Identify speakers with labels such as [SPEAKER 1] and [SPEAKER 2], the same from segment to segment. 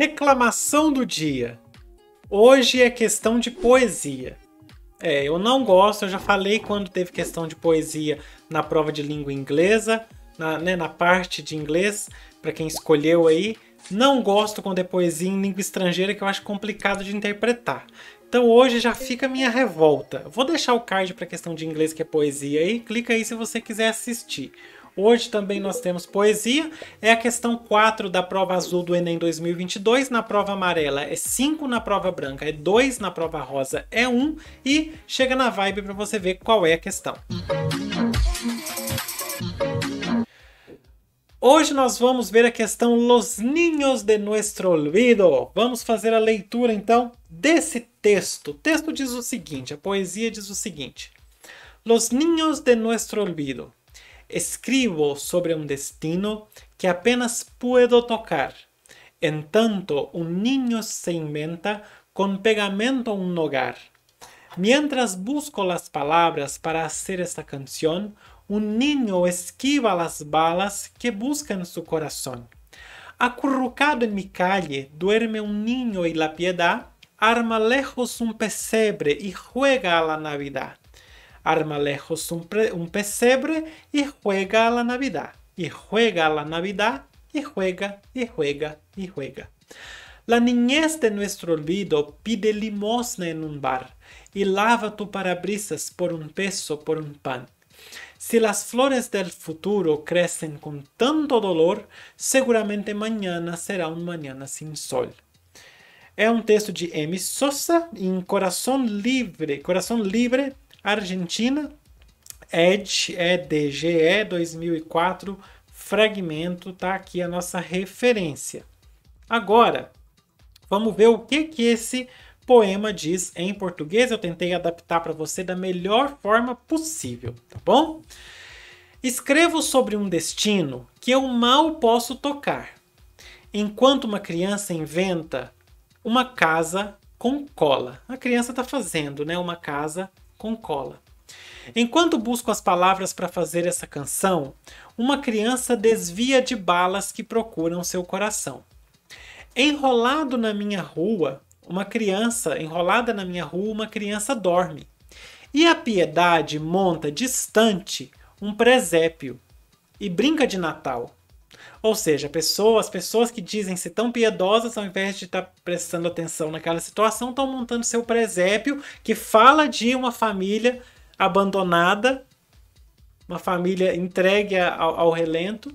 [SPEAKER 1] Reclamação do dia. Hoje é questão de poesia. É, eu não gosto, eu já falei quando teve questão de poesia na prova de língua inglesa, na, né, na parte de inglês, para quem escolheu aí. Não gosto quando é poesia em língua estrangeira, que eu acho complicado de interpretar. Então hoje já fica a minha revolta. Vou deixar o card para a questão de inglês, que é poesia aí. Clica aí se você quiser assistir. Hoje também nós temos poesia, é a questão 4 da prova azul do Enem 2022, na prova amarela é 5, na prova branca é 2, na prova rosa é 1 e chega na vibe para você ver qual é a questão. Hoje nós vamos ver a questão Los ninhos de Nuestro Olvido. Vamos fazer a leitura então desse texto. O texto diz o seguinte, a poesia diz o seguinte: Los ninhos de Nuestro Olvido escribo sobre un destino que apenas puedo tocar. En tanto, un niño se inventa con pegamento un hogar. Mientras busco las palabras para hacer esta canción, un niño esquiva las balas que buscan su corazón. Acurrucado en mi calle, duerme un niño y la piedad arma lejos un pesebre y juega a la Navidad. arma lejos un, un pesebre y juega a la Navidad. Y juega a la Navidad y juega y juega y juega. La niñez de nuestro olvido pide limosna en un bar y lava tu parabrisas por un peso, por un pan. Se as flores del futuro crescem com tanto dolor, seguramente amanhã será um mañana sem sol. É um texto de M. Sosa em Coração Livre, Coração Livre, Argentina, EDGE, EDGE 2004, fragmento, tá aqui a nossa referência. Agora, vamos ver o que, que esse poema diz em português. Eu tentei adaptar para você da melhor forma possível, tá bom? Escrevo sobre um destino que eu mal posso tocar, enquanto uma criança inventa uma casa com cola. A criança está fazendo né, uma casa com cola. Enquanto busco as palavras para fazer essa canção, uma criança desvia de balas que procuram seu coração. Enrolado na minha rua, uma criança, enrolada na minha rua, uma criança dorme. E a piedade monta distante um presépio e brinca de Natal. Ou seja, pessoas, pessoas que dizem ser tão piedosas, ao invés de estar tá prestando atenção naquela situação, estão montando seu presépio que fala de uma família abandonada, uma família entregue ao, ao relento.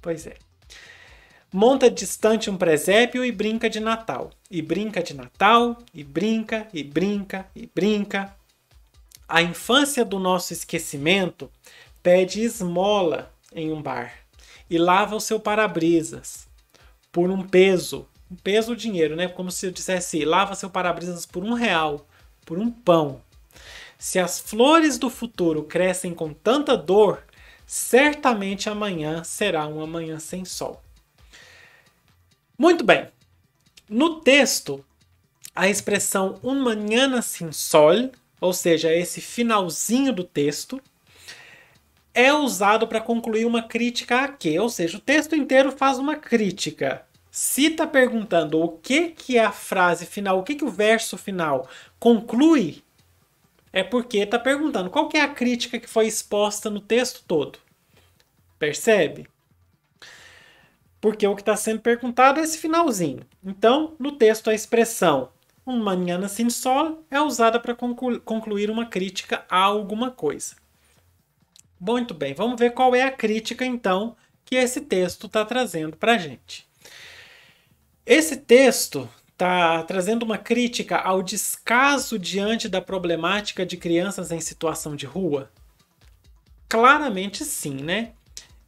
[SPEAKER 1] Pois é. Monta distante um presépio e brinca de Natal. E brinca de Natal, e brinca, e brinca, e brinca. A infância do nosso esquecimento pede esmola em um bar e lava o seu para-brisas por um peso, um peso dinheiro, né? Como se eu dissesse, lava seu para-brisas por um real, por um pão. Se as flores do futuro crescem com tanta dor, certamente amanhã será um amanhã sem sol. Muito bem. No texto, a expressão um manhã sem sol, ou seja, esse finalzinho do texto, é usado para concluir uma crítica a quê? Ou seja, o texto inteiro faz uma crítica. Se está perguntando o que que é a frase final, o que que o verso final conclui, é porque está perguntando qual que é a crítica que foi exposta no texto todo. Percebe? Porque o que está sendo perguntado é esse finalzinho. Então, no texto, a expressão um manhã sin sol é usada para concluir uma crítica a alguma coisa. Muito bem, vamos ver qual é a crítica então que esse texto está trazendo para a gente. Esse texto está trazendo uma crítica ao descaso diante da problemática de crianças em situação de rua? Claramente sim, né?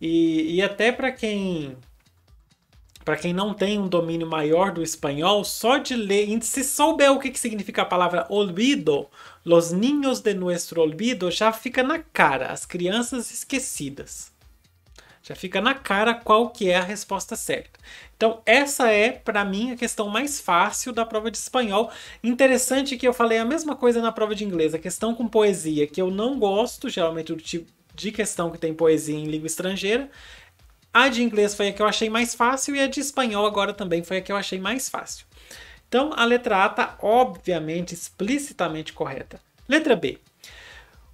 [SPEAKER 1] E, e até para quem para quem não tem um domínio maior do espanhol, só de ler, se souber o que, que significa a palavra olvido, los niños de nuestro olvido, já fica na cara, as crianças esquecidas. Já fica na cara qual que é a resposta certa. Então, essa é, para mim, a questão mais fácil da prova de espanhol. Interessante que eu falei a mesma coisa na prova de inglês, a questão com poesia, que eu não gosto, geralmente, do tipo de questão que tem poesia em língua estrangeira. A de inglês foi a que eu achei mais fácil e a de espanhol agora também foi a que eu achei mais fácil. Então a letra A está obviamente, explicitamente correta. Letra B.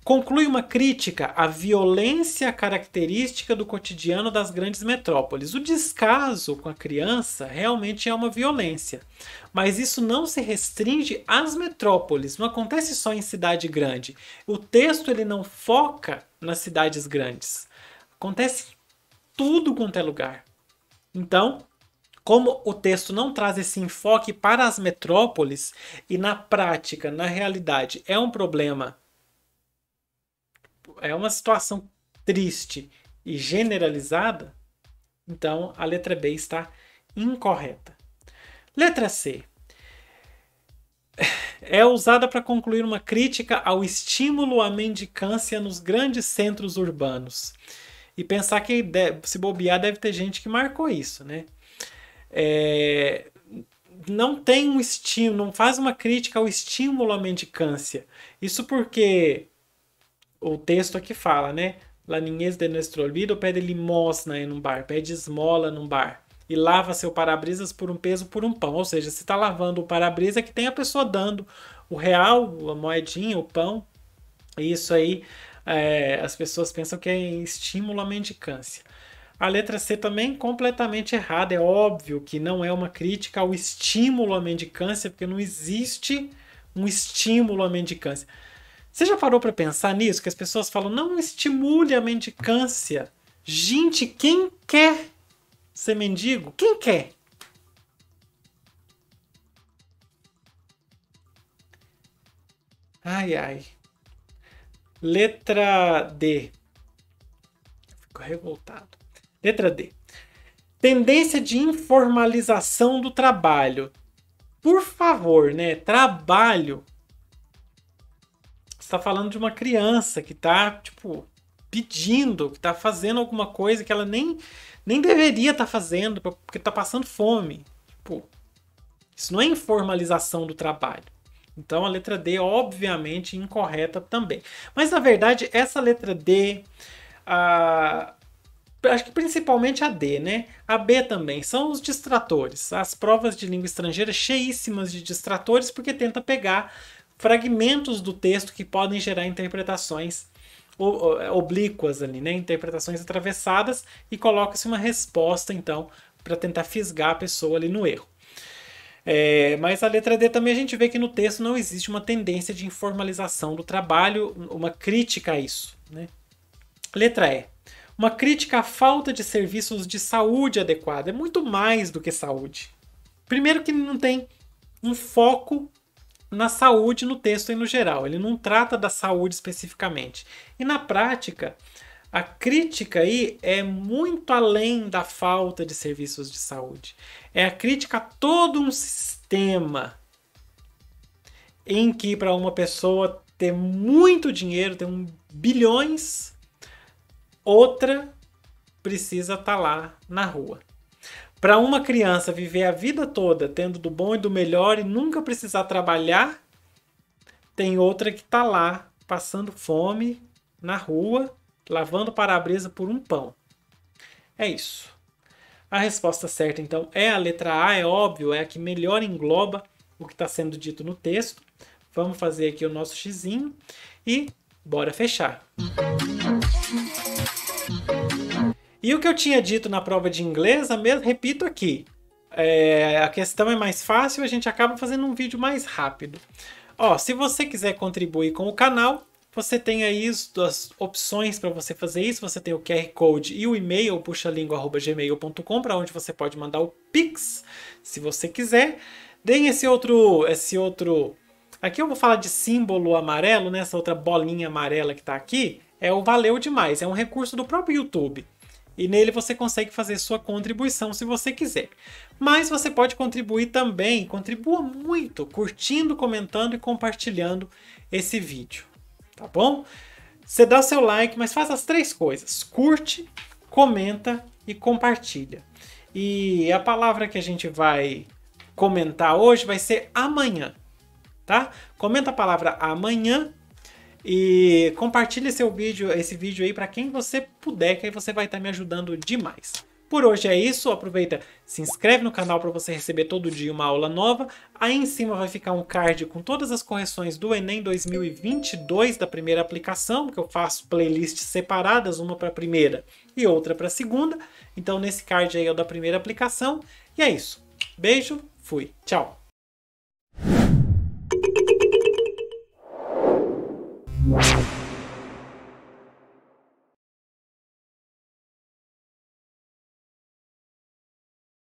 [SPEAKER 1] Conclui uma crítica à violência característica do cotidiano das grandes metrópoles. O descaso com a criança realmente é uma violência, mas isso não se restringe às metrópoles, não acontece só em cidade grande. O texto ele não foca nas cidades grandes. Acontece tudo quanto é lugar. Então, como o texto não traz esse enfoque para as metrópoles e na prática, na realidade, é um problema, é uma situação triste e generalizada, então a letra B está incorreta. Letra C. É usada para concluir uma crítica ao estímulo à mendicância nos grandes centros urbanos. E pensar que deve, se bobear deve ter gente que marcou isso, né? É, não tem um estímulo, não faz uma crítica ao estímulo à mendicância. Isso porque o texto aqui fala, né? La de nuestro olvido pede limosna em um bar, pede esmola num bar. E lava seu para-brisas por um peso por um pão. Ou seja, se está lavando o para-brisa, é que tem a pessoa dando o real, a moedinha, o pão. Isso aí é, as pessoas pensam que é estímulo à mendicância. A letra C também completamente errada. É óbvio que não é uma crítica ao estímulo à mendicância, porque não existe um estímulo à mendicância. Você já parou para pensar nisso? Que as pessoas falam, não estimule a mendicância. Gente, quem quer ser mendigo? Quem quer? Ai, ai. Letra D. Fico revoltado. Letra D. Tendência de informalização do trabalho. Por favor, né? Trabalho. Você está falando de uma criança que está tipo, pedindo, que está fazendo alguma coisa que ela nem, nem deveria estar tá fazendo, porque está passando fome. Tipo, isso não é informalização do trabalho. Então a letra D, obviamente, incorreta também. Mas na verdade, essa letra D, a, acho que principalmente a D, né? A B também, são os distratores. As provas de língua estrangeira cheíssimas de distratores, porque tenta pegar fragmentos do texto que podem gerar interpretações oblíquas ali, né? Interpretações atravessadas e coloca-se uma resposta, então, para tentar fisgar a pessoa ali no erro. É, mas a letra D também a gente vê que no texto não existe uma tendência de informalização do trabalho, uma crítica a isso. Né? Letra E. Uma crítica à falta de serviços de saúde adequada. É muito mais do que saúde. Primeiro, que não tem um foco na saúde no texto e no geral. Ele não trata da saúde especificamente. E na prática, a crítica aí é muito além da falta de serviços de saúde. É a crítica a todo um sistema em que para uma pessoa ter muito dinheiro, ter um bilhões, outra precisa estar tá lá na rua. Para uma criança viver a vida toda tendo do bom e do melhor e nunca precisar trabalhar, tem outra que está lá passando fome na rua lavando para-brisa por um pão. É isso. A resposta certa, então, é a letra A, é óbvio, é a que melhor engloba o que está sendo dito no texto. Vamos fazer aqui o nosso xizinho e bora fechar. E o que eu tinha dito na prova de inglês, repito aqui. É, a questão é mais fácil, a gente acaba fazendo um vídeo mais rápido. Ó, se você quiser contribuir com o canal, você tem aí as opções para você fazer isso. Você tem o QR Code e o e-mail puxalingua.gmail.com para onde você pode mandar o Pix, se você quiser. Deem esse outro, esse outro... Aqui eu vou falar de símbolo amarelo, né? Essa outra bolinha amarela que está aqui. É o Valeu Demais, é um recurso do próprio YouTube e nele você consegue fazer sua contribuição se você quiser. Mas você pode contribuir também, contribua muito, curtindo, comentando e compartilhando esse vídeo tá bom? Você dá seu like, mas faz as três coisas: curte, comenta e compartilha. E a palavra que a gente vai comentar hoje vai ser amanhã, tá? Comenta a palavra amanhã e compartilhe esse vídeo, esse vídeo aí para quem você puder, que aí você vai estar tá me ajudando demais. Por hoje é isso, aproveita, se inscreve no canal para você receber todo dia uma aula nova. Aí em cima vai ficar um card com todas as correções do Enem 2022 da primeira aplicação, que eu faço playlists separadas, uma para a primeira e outra para a segunda. Então nesse card aí é o da primeira aplicação. E é isso. Beijo, fui, tchau.